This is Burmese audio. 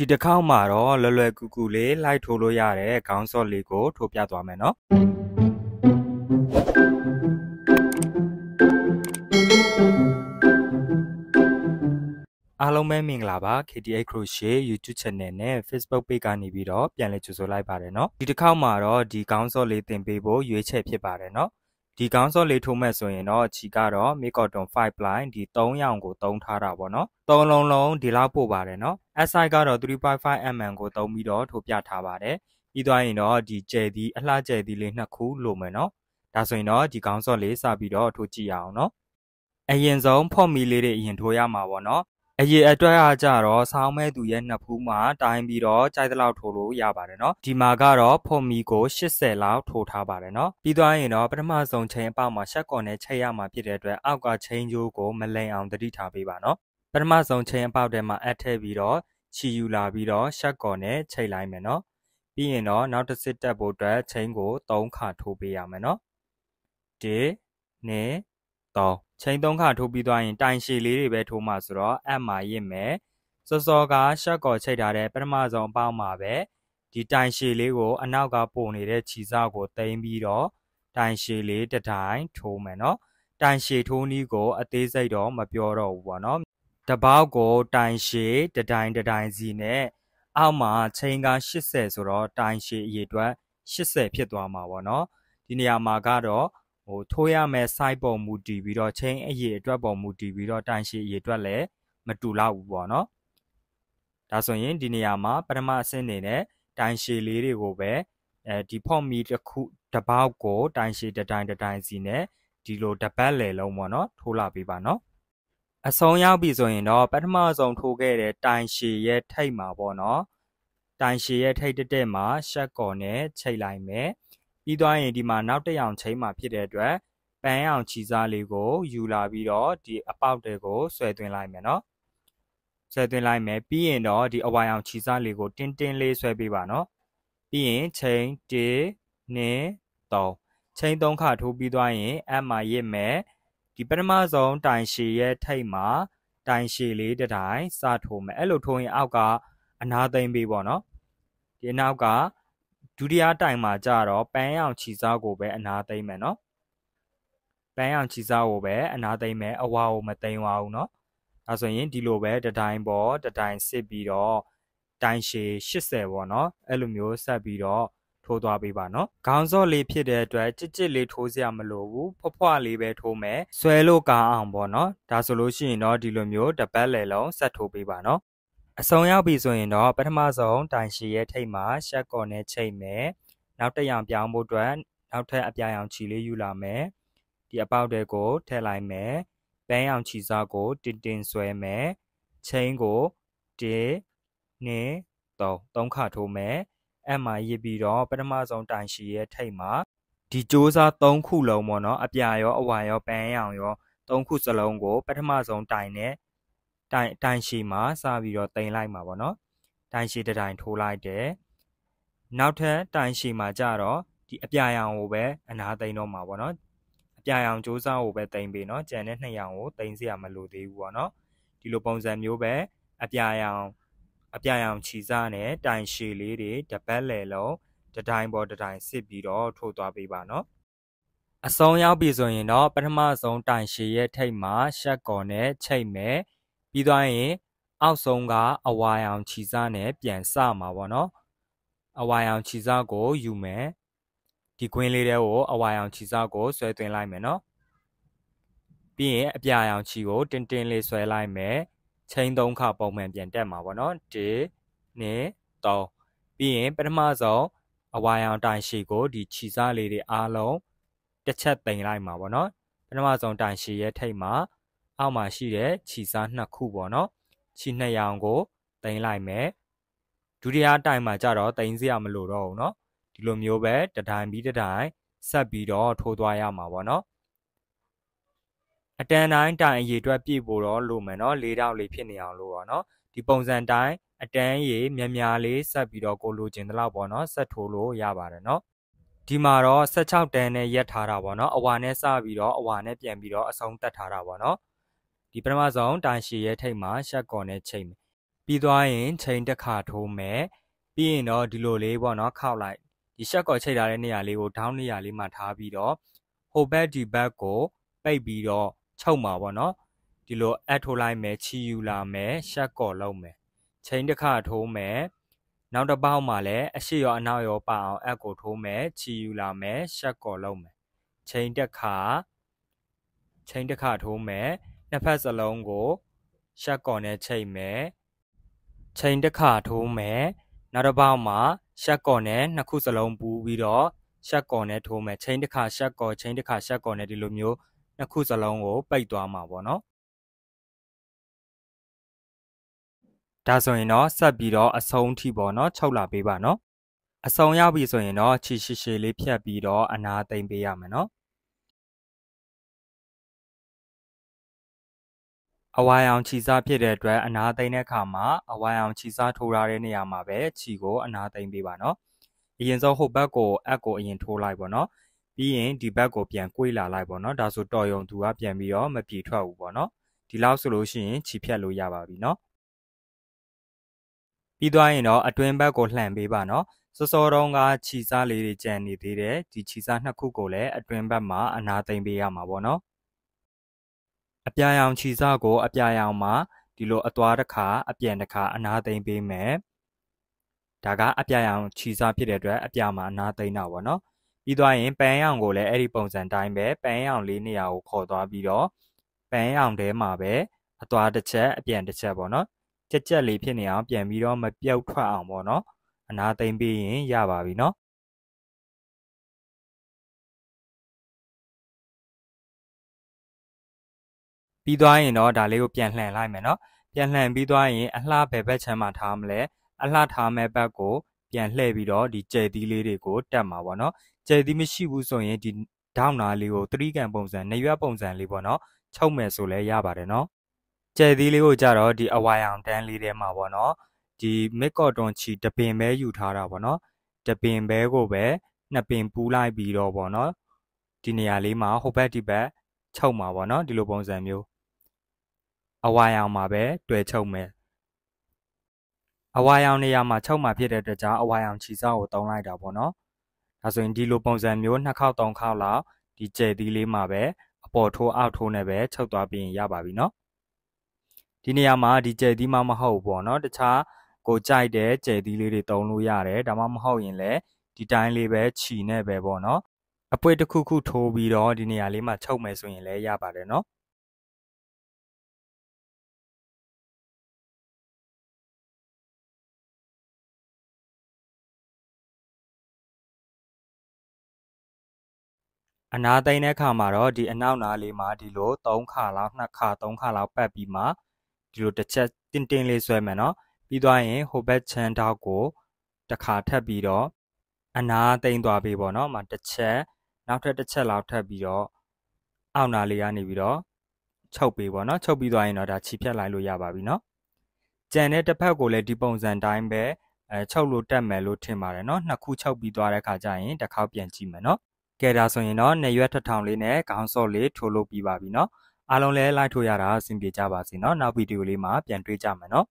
ဒီတစ်ခေါက်မှာတော့လွယ်လွယ်ကူကူလေးလိုက်ထိုးလို့ရတဲ့ခေါင်းစော့လေးကိုထိုးပြသွားမယ်နော်အားလုံးပဲမင်္ဂလာပါ KTA Crochet YouTube Channel နဲ့ Facebook Page ကနေပြီးတော့ပြန်လည်ကြိုဆိုလိုက်ပါတယ်เนาะဒီတစ်ခေါက်မှာတော့ဒီကောင်းစော့လေးတင်ပေးဖို့ရွေးချယ်ဖြစ်ပါတယ်เนาะဒီကောင်းစောလေးထိုးမဲ့ဆိုရင်တော့ချီကတော့ Mi Cotton 5 line ဒီ3ရောင်ကိုသုံးထားတာပေါ့နော်3လုံးလုံးဒီလောက်ပို့ပါတယ်နော် SI ကတော့ 3.5mm ကိုသုံးပြီးတော့ထိုးပြထားပါတယ်ပြီးသွားရင်တော့ဒီကျဲသီးအလှကျဲသီးလေးနှစ်ခုလိုမယ်နော်ဒါဆိုရင်တော့ဒီကောင်းစောလေးစပြီးတော့ထိုးကြည့်ရအောင်နော်အရင်ဆုံးဖော့မီလေးတွေအရင်ထိုးရမှာပေါ့နော်အရေအတွက်အားကြတော့ဆောင်းမဲ့သူရဲ့နှစ်ဖူးမှာတိုင်းပြီးတော့ကြိုက်သလောက်ထိုးလို့ရပါတယ်နော်ဒီမှာကတော့ဖုန်မီကို80လောက်ထိုးထားပါတယ်နော်ပြီးသွားရင်တော့ပထမဆုံးချိန်အပေါက်မှာရှက်ကွန်နဲ့ချိန်ရမှာဖြစ်တဲ့အတွက်အောက်ကချိန်ကျိုးကိုမလိမ်အောင်တတိထားပေးပါနော်ပထမဆုံးချိန်အပေါက်ထဲမှာအပ်ထည့်ပြီးတော့ချီယူလာပြီးတော့ရှက်ကွန်နဲ့ချိန်လိုက်မယ်နော်ပြီးရင်တော့နောက်တစ်စစ်တက်ဖို့အတွက်ချိန်ကို3ခါထိုးပေးရမယ်နော်1 2 3ချိန်သုံးခါထိုးပြီးသွားရင် တိုင်ရှည်လေးတွေပဲထိုးမှာဆိုတော့အပ်မှာရစ်မယ်စောစောကရှက်ကော်ချိတ်ထားတဲ့ပထမဆုံးအပေါက်မှာပဲဒီတိုင်ရှည်လေးကိုအနောက်ကပုံနေတဲ့ခြိစောက်ကိုတင်ပြီးတော့တိုင်ရှည်လေးတစ်တိုင်ထိုးမယ်နော် တိုင်ရှည်ထိုးနည်းကို အသေးစိတ်တော့မပြောတော့ဘူးပေါ့နော်တပေါက်ကိုတိုင်ရှည်တတိုင်တတိုင်စီနဲ့အောက်မှာချိန်က80ဆိုတော့တိုင်ရှည်အရေအတွက်80ဖြစ်သွားမှာပေါ့နော်ဒီနေရာမှာကတော့ဟိုထိုးရမယ် site ပုံမူတည်ပြီးတော့ chain အရေအတွက်ပုံမူတည်ပြီးတော့ time ရှည်အရေအတွက်လည်းမတူလောက်ဘူးပေါ့နော်ဒါဆိုရင်ဒီနေရာမှာပထမအဆင့်နေနဲ့တိုင်ရှည်လေးတွေကိုပဲအဲဒီဖော့မီတစ်ခုတစ်ပေါက်ကိုတိုင်ရှည်တစ်တိုင်တစ်တိုင်စီနဲ့ဒီလိုတစ်ပတ်လည်လုံးပေါ့နော်ထိုးလာပေးပါနော်အဆုံးရောက်ပြီဆိုရင်တော့ပထမဆုံးထိုးခဲ့တဲ့တိုင်ရှည်ရဲ့ထိတ်မှာပေါ့နော်တိုင်ရှည်ရဲ့ထိတ်တက်တက်မှာရှက်ကော်နဲ့ချိန်လိုက်မယ်ပြီးသွားရင်ဒီမှာနောက်တစ်ရောင်ချိန်မှာဖြစ်တဲ့အတွက်ပန်းရောင်ခြီစားလေးကိုယူလာပြီးတော့ဒီအပေါက်တွေကိုဆွဲသွင်းလိုက်မယ်နော်ဆွဲသွင်းလိုက်မယ်ပြီးရင်တော့ဒီအဝါရောင်ခြီစားလေးကိုတင်းတင်းလေးဆွဲပေးပါနော်ပြီးရင်ချိန်1 2 3ချိန်3ခါထိုးပြီးသွားရင် အမှရစ်မယ်ဒီပထမဆုံးတိုင်ရှည်ရဲ့ထိတ်မှာတိုင်ရှည်လေးတစ်တိုင်စထိုးမယ်အဲ့လိုထိုးရင် အောက်ကအနာသိမ့်ပေးပေါ့နော်ဒီနောက်ကဒုတိယတိုင်မှာကြတော့ပန်းရောင်ခြီစားကိုပဲအနာသိမ့်မယ်နော်ပန်းရောင်ခြီစားကိုပဲအနာသိမ့်မယ်အဝါကိုမသိမ့်ပါဘူးနော်ဒါဆိုရင်ဒီလိုပဲတဒိုင်ပေါ်တဒိုင်စစ်ပြီးတော့တိုင်ရှည်80ပေါ့နော်အဲ့လိုမျိုးဆက်ပြီးတော့ထိုးသွားပေးပါနော်ခေါင်းစော့လေးဖြစ်တဲ့အတွက်ကြစ်ကြစ်လေးထိုးစရာမလိုဘူးဖွဖွလေးပဲထိုးမယ်ဆွဲလို့ကောင်းအောင်ပေါ့နော်ဒါဆိုလို့ရှိရင်တော့ဒီလိုမျိုးတပတ်လေလုံးဆက်ထိုးပေးပါနော်အစုံရောက်ပြီဆိုရင်တော့ပထမဆုံးတိုင်ရှည်ရဲ့ထိတ်မှာရှက်ကော်နဲ့ချိတ်မယ်နောက်တစ်ရောင်ပြောင်းဖို့အတွက်နောက်ထပ်အပြာရောင်ချီလေးယူလာမယ်ဒီအပေါက်တွေကိုထည့်လိုက်မယ်ပန်းရောင်ချီစားကိုတင်တင်ဆွဲမယ်ချိန်ကို1 2 3သုံးခါထိုးမယ်အဲ့မှာရစ်ပြီးတော့ပထမဆုံးတိုင်ရှည်ရဲ့ထိတ်မှာဒီစ조사3ခုလုံးပေါ့နော်အပြာရောအဝါရောပန်းရောင်ရော3ခုစလုံးကိုပထမဆုံးတိုင်နဲ့တိုင်တိုင်ရှည်မှာစပြီးတော့တင်လိုက်မှာပေါ့နော်တိုင်ရှည်တတိုင်ထိုးလိုက်တယ်နောက်ထပ်တိုင်ရှည်မှာကြတော့ဒီအပြာရောင်ကိုပဲအနာသိမ့်တော့မှာပေါ့နော်အပြာရောင်ကြိုးစားကိုပဲတင်ပေးနော်ကြံတဲ့နှစ်ရောင်ကိုတင်စရာမလိုသေးဘူးပေါ့နော်ဒီလိုပုံစံမျိုးပဲအပြာရောင်အပြာရောင်ခြီစားနဲ့တိုင်ရှည်လေးတွေတပတ်လည်လုံးတတိုင်းပေါ်တတိုင်းစစ်ပြီးတော့ထိုးသွားပေးပါနော်အဆုံးရောက်ပြီဆိုရင်တော့ပထမဆုံးတိုင်ရှည်ရဲ့ထိတ်မှာရှက်ကော်နဲ့ချိတ်မယ်ပြီးသွားရင် အောက်ဆုံးကအဝါရောင်ခြီစားနဲ့ပြန်စမှာပေါ့နော်အဝါရောင်ခြီစားကိုယူမယ်ဒီကွင်းလေးတဲကိုအဝါရောင်ခြီစားကိုဆွဲသွင်းလိုက်မယ်နော်ပြီးရင်အပြာရောင်ခြီကို တင်းတင်းလေးဆွဲလိုက်မယ်ချိန်သုံးခပုံမှန်ပြန်တက်မှာပေါ့နော်1 2 3ပြီးရင်ပထမဆုံးအဝါရောင်တိုင်ရှည်ကိုဒီခြီစားလေးတွေအားလုံးတစ်ချက်တင်လိုက်မှာပေါ့နော်ပထမဆုံးတိုင်ရှည်ရဲ့ထိပ်မှာအောက်မှာရှိတဲ့ခြေစားနှစ်ခုပေါ့နော်ခြေနှစ်ရောင်ကိုတင်လိုက်မယ်ဒုတိယအတိုင်းမှာကြတော့တင်စရာမလိုတော့ဘူးနော်ဒီလိုမျိုးပဲတတိုင်းပြီးတတိုင်းဆက်ပြီးတော့ထိုးသွားရမှာပေါ့နော်အတန်တိုင်းတိုင်အရေအတွက်ပြည့်ဖို့တော့လိုမယ်နော်လေးတောက်လေးဖြစ်နေအောင်လို့ပေါ့နော်ဒီပုံစံတိုင်းအတန်းရေများများလေးဆက်ပြီးတော့ကိုလိုချင်တဲ့လောက်ပေါ့နော်ဆက်ထိုးလို့ရပါတယ်နော်ဒီမှာတော့16တန်းနဲ့ရက်ထားတာပေါ့နော်အဝါနဲ့စပြီးတော့အဝါနဲ့ပြန်ပြီးတော့အဆုံးတက်ထားတာပေါ့နော်ဒီပထမဆုံးတန်ရှည်ရဲ့ထိတ်မှာရှက်ကော်နဲ့ချိန်မယ်ပြီးသွားရင်ချိန်တစ်ခါထိုးမယ်ပြီးရင်တော့ဒီလိုလေးပေါ့နော်ခောက်လိုက်ဒီရှက်ကော်ချိန်ထားတဲ့နေရာလေးကို down နေရာလေးမှာထားပြီးတော့ဟိုဘက်ဒီဘက်ကိုပိတ်ပြီးတော့ချုပ်မှာပေါ့နော်ဒီလိုအပ်ထိုးလိုက်မယ်ချီယူလာမယ်ရှက်ကော်လုံးမယ်ချိန်တစ်ခါထိုးမယ်နောက်တစ်ပေါက်မှာလည်းအရှိရောအနောက်ရောပါအောင် အက်ကိုထိုးမယ်ချီယူလာမယ်ရှက်ကော်လုံးမယ်ချိန်တစ်ခါချိန်တစ်ခါထိုးမယ်နှစ်ဖက်စလုံးကို ရှက်ကော်နဲ့ချိန်မယ်ချိန်တစ်ခါထိုးမယ်နောက်တစ်ပေါက်မှာရှက်ကော်နဲ့နှစ်ခုစလုံးပူးပြီးတော့ရှက်ကော်နဲ့ထိုးမယ်ချိန်တစ်ခါရှက်ကော်ချိန်တစ်ခါရှက်ကော်နဲ့ဒီလိုမျိုးနှစ်ခုစလုံးကိုပိတ်သွားမှာပေါ့နော်ဒါဆိုရင်တော့ဆက်ပြီးတော့အဆုံးထိပေါ့နော်ချုပ်လာပေးပါနော် အဆုံးရောက်ပြီဆိုရင်တော့ချီရှိရှိလေးဖြတ်ပြီးတော့အနာသိမ့်ပေးရမယ်နော်အဝါရောင် ခြိစားဖြစ်တဲ့အတွက်အနာသိမ်းတဲ့အခါမှာအဝါရောင်ခြိစားထိုးထားတဲ့နေရာမှာပဲခြိကိုအနာသိမ်းပေးပါနော်အရင်ဆုံးဟိုဘက်ကိုအက်ကိုအရင်ထိုးလိုက်ပေါ့နော်ပြီးရင်ဒီဘက်ကိုပြန်ကွေးလာလိုက်ပေါ့နော်ဒါဆိုတော်ယုံသူကပြန်ပြီးတော့မပြေထွက်ဘူးပေါ့နော်ဒီလောက်ဆိုလို့ရှိရင်ခြိဖြတ်လို့ရပါပြီနော်ပြီးသွားရင်တော့အတွင်းဘက်ကိုလှန်ပေးပါနော်စောစောတုန်းကခြိစားလေးတွေကြံနေသေးတယ်ဒီခြိစားနှစ်ခုကိုလည်းအတွင်းဘက်မှာအနာသိမ်းပေးရမှာပေါ့နော်အပြာရောင်ခြိစကို အပြာရောင်မှာဒီလိုအသွားတစ်ခါအပြန်တစ်ခါအနာသိမ့်ပေးမယ်ဒါကအပြာရောင်ခြိစဖြစ်တဲ့အတွက်အပြာမှာအနာသိမ့်တာပေါ့နော်ပြီးသွားရင်ပန်းရောင်ကိုလည်းအဲ့ဒီပုံစံတိုင်းပဲပန်းရောင်လေးနေရာကိုခေါ်သွားပြီးတော့ပန်းရောင်ထဲမှာပဲအသွားတစ်ချက်အပြန်တစ်ချက်ပေါ့နော်ကြက်ကြက်လေးဖြစ်နေအောင် ပြန်ပြီးတော့မပြောက်ထွက်အောင်ပေါ့နော်အနာသိမ့်ပေးရင်ရပါပြီနော်ပြီးသွားရင်တော့ဒါလေးကိုပြန်လှန်လိုက်မယ်နော်ပြန်လှန်ပြီးသွားရင်အလှဘယ်ဘက်ချမ်းမှာထားမလဲအလှထားမဲ့ဘက်ကိုပြန်လှည့်ပြီးတော့ဒီကျဲသီးလေးတွေကိုတက်မှာပေါ့နော်ကျဲသီးမရှိဘူးဆိုရင်ဒီဒေါင့်နာလေးကိုသတိကံပုံစံ၊နရွက်ပုံစံလေးပေါ့နော်ချုပ်မယ်ဆိုလဲရပါတယ်နော်ကျဲသီးလေးကိုကြတော့ဒီအဝိုင်အောင်တန်းလေးထဲမှာပေါ့နော်ဒီမစ်ကော့တွန်ချီတပင်ပဲယူထားတာပေါ့နော်တပင်ပဲကိုပဲနှစ်ပင်ပူးလိုက်ပြီးတော့ပေါ့နော်ဒီနေရာလေးမှာဟိုဘက်ဒီဘက်ချုပ်မှာပေါ့နော်ဒီလိုပုံစံမျိုးအဝါရောင်မှာပဲတွေ့ချုပ်မယ်အဝါရောင်နေရာမှာချုပ်မှာဖြစ်တဲ့အတွက်ကြောင့်အဝါရောင်ခြိစောက်ကိုတုံးလိုက်တာပေါ့နော်ဒါဆိုရင်ဒီလိုပုံစံမျိုးနှစ်ခေါက်သုံးခေါက်လောက်ဒီကျဲသီးလေးမှာပဲအပေါ်ထိုးအောက်ထိုးနဲ့ပဲချုပ်သွားပြီးရင်ရပါပြီနော်ဒီနေရာမှာဒီကျဲသီးမှမဟုတ်ပေါ့နော်တခြားကိုကြိုက်တဲ့ကျဲသီးလေးတွေတုံးလို့ရတယ်ဒါမှမဟုတ်ရင်လည်းဒီတိုင်းလေးပဲခြီနဲ့ပဲပေါ့နော်အပွေတစ်ခုခုထိုးပြီးတော့ဒီနေရာလေးမှာချုပ်မယ်ဆိုရင်လည်းရပါတယ်နော်အနာသိမ်းတဲ့ခါမှာတော့ဒီအနောက်နားလေးမှာဒီလို3ခါလောက်2ခါ3ခါလောက်ပတ်ပြီးမှဒီလိုတစ်ချက်တင်းတင်းလေးဆွဲမယ်နော်ပြီးသွားရင်ဟိုဘက်ချန်တောက်ကိုတစ်ခါထပ်ပြီးတော့အနာသိမ်းသွားပြီပေါ့နော်မှတစ်ချက်နောက်ထပ်တစ်ချက်လောက်ထပ်ပြီးတော့အောက်နာလေးကနေပြီးတော့ချုပ်ပေးပေါ့နော်ချုပ်ပြီးသွားရင်တော့ဒါချီဖြတ်လိုက်လို့ရပါပြီနော်ကြံတဲ့တစ်ဖက်ကိုလည်းဒီပုံစံတိုင်းပဲအဲချုပ်လို့တက်မယ်လို့ထင်ပါတယ်နော်နှစ်ခုချုပ်ပြီးသွားတဲ့ခါကျရင်တစ်ခေါက်ပြန်ကြည့်မယ်နော်ကဲဒါဆိုရင်တော့နေရွက်ထထောင်လေးနဲ့ခေါင်းစော့လေးထိုးလုပ်ပြီးပါပြီเนาะအားလုံးလည်း like ထိုးရတာအဆင်ပြေကြပါစေเนาะနောက်ဗီဒီယိုလေးမှာပြန်တွေ့ကြမယ်เนาะ